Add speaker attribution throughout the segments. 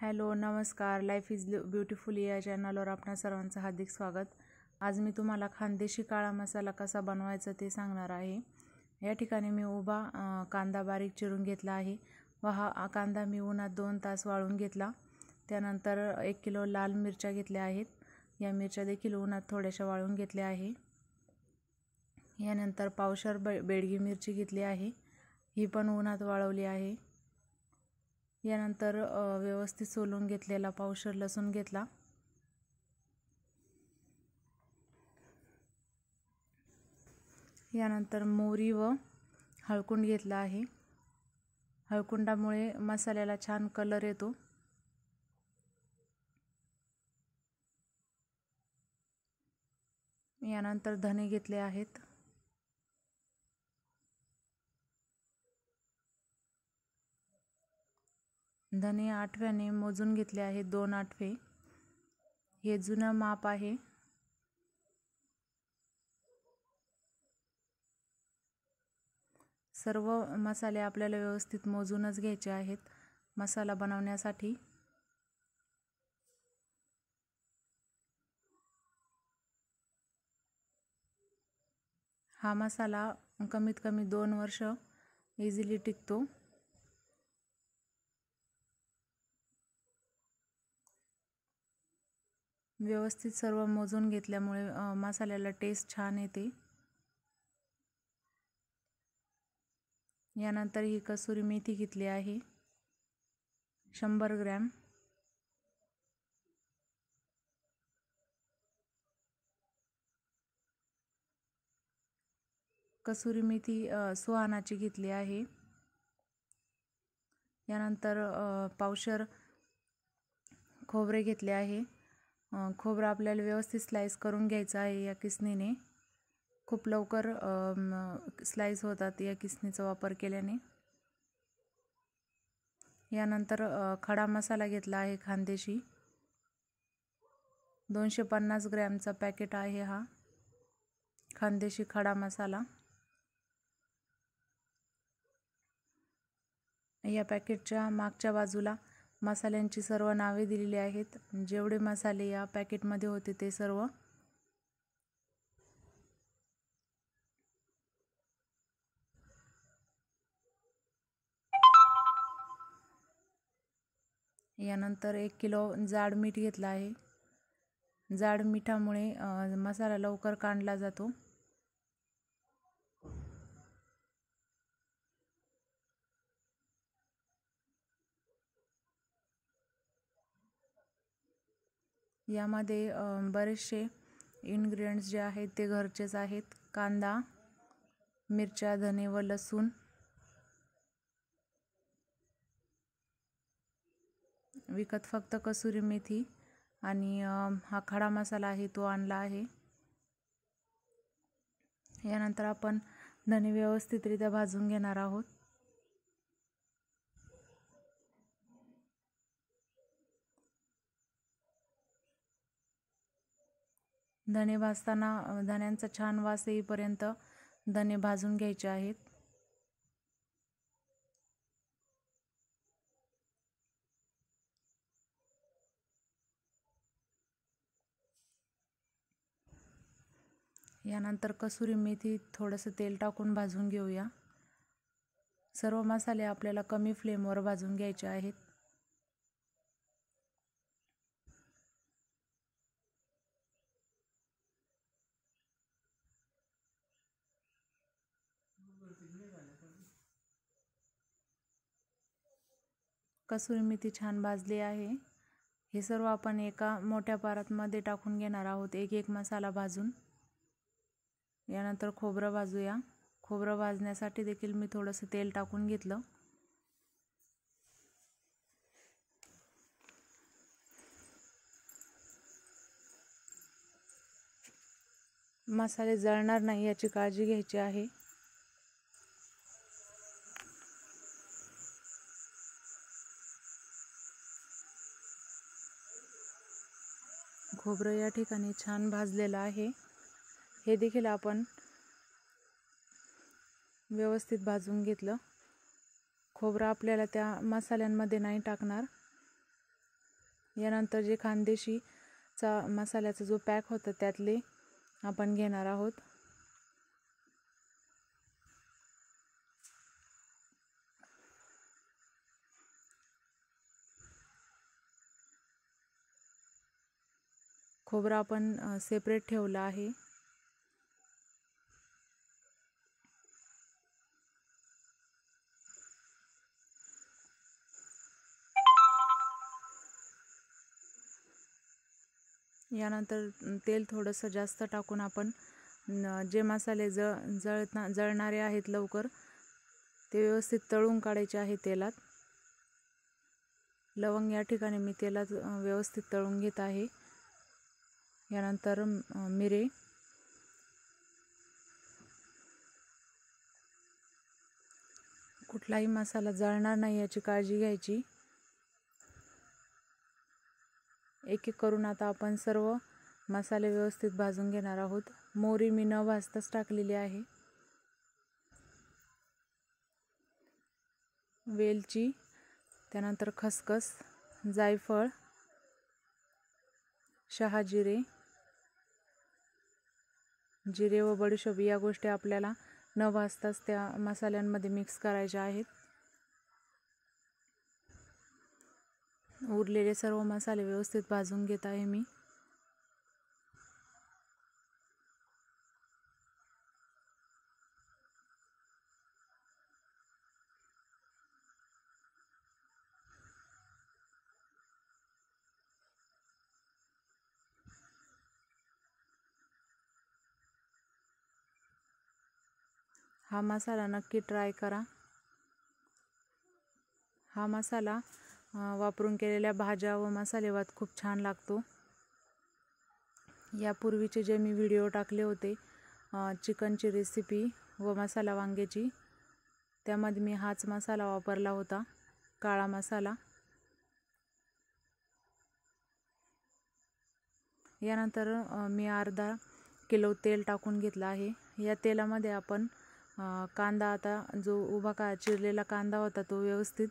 Speaker 1: hello नमस्कार life is beautiful या चॅनलवर आपणा सर्वांचं हार्दिक स्वागत आज मी तुम्हाला खानदेशी काळा मसाला कसा बनवायचा ते सांगणार आहे या ठिकाणी मी उभा कांदा बारीक चिरून घेतला आहे व हा कांदा मी उन्हात दोन तास वाळून घेतला त्यानंतर एक किलो लाल मिरच्या घेतल्या आहेत या मिरच्या देखील उन्हात थोड्याशा वाळून घेतल्या आहे यानंतर पावशर बे बेडगी मिरची घेतली आहे ही पण उन्हात वाळवली आहे यानंतर व्यवस्थित सोलून घेतलेला पावशर लसूण घेतला यानंतर मोरी व हळकुंड घेतला आहे हळकुंडामुळे मसाल्याला छान कलर येतो यानंतर धने घेतले आहेत धने आठव्याने मोजून घेतले आहे दोन आठवे हे जुनं माप आहे सर्व मसाले आपल्याला व्यवस्थित मोजूनच घ्यायचे आहेत मसाला बनवण्यासाठी हा मसाला कमीत कमी दोन वर्ष इझिली टिकतो व्यवस्थित सर्व मोजून घेतल्यामुळे मसाल्याला टेस्ट छान येते यानंतर ही कसुरी मेथी घेतली आहे शंभर ग्रॅम कसुरी मेथी सुहानाची घेतली आहे यानंतर पावशर खोबरे घेतले आहे खोबरं आपल्याला व्यवस्थित स्लाईस करून घ्यायचं आहे या किसनीने खूप लवकर स्लाईस होतात या किसनीचा वापर केल्याने यानंतर खडा मसाला घेतला आहे खांदेशी, दोनशे पन्नास ग्रॅमचा पॅकेट आहे हा खांदेशी खडा मसाला या पॅकेटच्या मागच्या बाजूला मसाल्यांची सर्व नावे दिलेली आहेत जेवढे मसाले या पॅकेटमध्ये होते ते सर्व यानंतर एक किलो जाड मीठ घेतलं आहे जाड मिठामुळे मसाला लवकर कांडला जातो यामध्ये बरेचसे इन्ग्रिडियंट्स जे आहेत ते घरचेच आहेत कांदा मिरच्या धने व लसूण विकत फक्त कसुरी मेथी आणि हा खडा मसाला आहे तो आणला आहे यानंतर आपण धने व्यवस्थितरित्या भाजून घेणार आहोत धणे भाजताना धण्यांचा छान वास येईपर्यंत धणे भाजून घ्यायचे आहेत यानंतर कसुरी मेथी थोडंसं तेल टाकून भाजून घेऊया सर्व मसाले आपल्याला कमी फ्लेमवर भाजून घ्यायचे आहेत कसुरी ती छान भाजली आहे हे सर्व आपण एका मोठ्या पारातमध्ये टाकून घेणार आहोत एक एक मसाला भाजून यानंतर खोबरं भाजूया खोबरं भाजण्यासाठी देखील मी थोडंसं तेल टाकून घेतलं मसाले जळणार नाही याची काळजी घ्यायची आहे खोबरं या ठिकाणी छान भाजलेलं आहे हे देखील आपण व्यवस्थित भाजून घेतलं खोबरं आपल्याला त्या मसाल्यांमध्ये नाही टाकणार यानंतर जे खानदेशीचा मसाल्याचा जो पॅक होता त्यातले आपण घेणार आहोत खोबरा आपण सेपरेट ठेवला आहे यानंतर तेल थोडंसं जास्त टाकून आपण जे मसाले जळ जळता जळणारे आहेत लवकर ते व्यवस्थित तळून काढायचे आहे तेलात लवंग या ठिकाणी मी तेलात व्यवस्थित तळून घेत आहे यानंतर मिरे कुठलाही मसाला जळणार नाही याची काळजी घ्यायची एक एक करून आता आपण सर्व मसाले व्यवस्थित भाजून घेणार आहोत मोरी मी न भाजताच टाकलेली आहे वेलची त्यानंतर खसखस जायफळ शहाजिरे जिरे व बडीशोब या गोष्टी आपल्याला न भाजताच त्या मसाल्यांमध्ये मिक्स करायच्या आहेत उरलेले सर्व मसाले व्यवस्थित भाजून घेत आहे मी हा मसाला नक्की ट्राय करा हा मसाला वापरून केलेल्या भाज्या व मसालेवात खूप छान लागतो यापूर्वीचे जे मी व्हिडिओ टाकले होते चिकनची रेसिपी व मसाला वांग्याची त्यामध्ये मी हाच मसाला वापरला होता काळा मसाला यानंतर मी अर्धा किलो तेल टाकून घेतलं आहे या तेलामध्ये आपण कांदा आता जो उभा का चिरलेला कांदा होता तो व्यवस्थित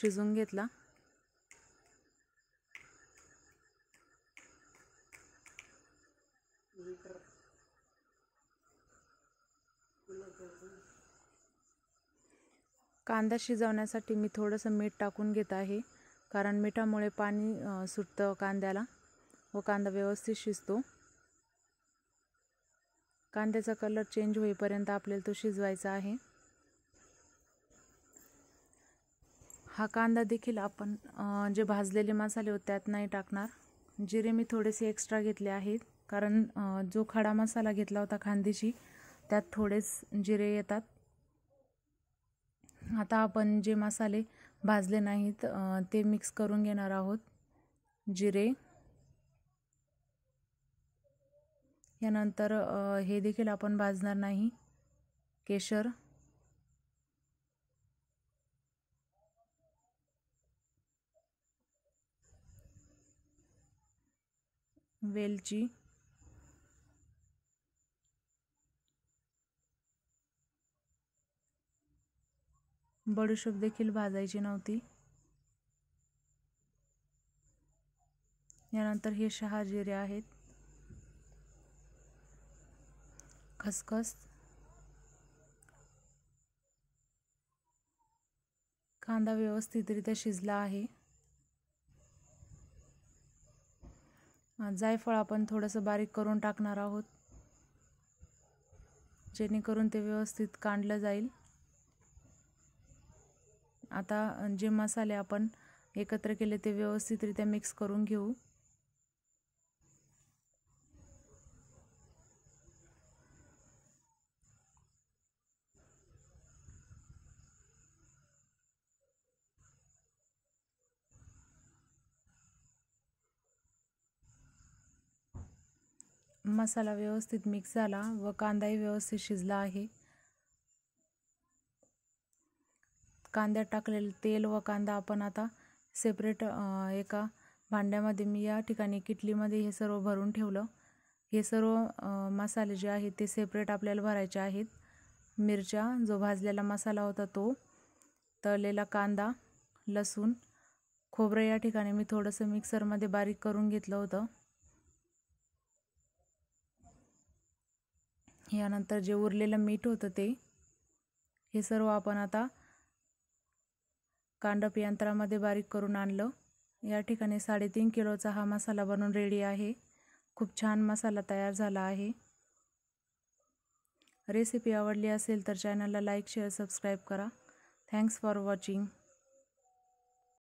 Speaker 1: शिजून घेतला कांदा शिजवण्यासाठी मी थोडंसं मीठ टाकून घेत आहे कारण मीठामुळे पाणी सुटतं कांद्याला व हो, कांदा व्यवस्थित शिजतो कांद्याचा कलर चेंज होईपर्यंत आपल्याला तो शिजवायचा आहे हा कांदा देखील आपण जे भाजलेले मसाले होते त्यात नाही टाकणार जिरे मी थोडेसे एक्स्ट्रा घेतले आहेत कारण जो खडा मसाला घेतला होता खांदेशी त्यात थोडेच जिरे येतात आता आपण जे मसाले भाजले नाहीत ते मिक्स करून घेणार आहोत जिरे यानंतर हे देखील आपण भाजणार नाही केशर वेलची बडीशोप देखील भाजायची नव्हती यानंतर हे शहा जिरे आहेत खसखस कांदा व्यवस्थितरित्या शिजला आहे जायफळ आपण थोडंसं बारीक करून टाकणार आहोत जेणेकरून ते व्यवस्थित काढलं जाईल आता जे मसाले आपण एकत्र केले ते व्यवस्थितरित्या मिक्स करून घेऊ मसाला व्यवस्थित मिक्स झाला व कांदाही व्यवस्थित शिजला आहे कांद्यात टाकलेलं तेल व कांदा आपण आता सेपरेट एका भांड्यामध्ये मी या ठिकाणी किटलीमध्ये हे सर्व भरून ठेवलं हे सर्व मसाले जे आहेत ते सेपरेट आपल्याला भरायचे आहेत मिरच्या जो भाजलेला मसाला होता तो तळलेला कांदा लसूण खोबरं या ठिकाणी मी थोडंसं मिक्सरमध्ये बारीक करून घेतलं होतं यानंतर जे उरलेलं मीठ होतं ते हे सर्व आपण आता कांडप यंत्रामध्ये बारीक करून आणलं या ठिकाणी साडेतीन किलोचा हा मसाला बनून रेडी आहे खूप छान मसाला तयार झाला आहे रेसिपी आवडली असेल तर चॅनलला लाईक शेअर सबस्क्राईब करा थँक्स फॉर वॉचिंग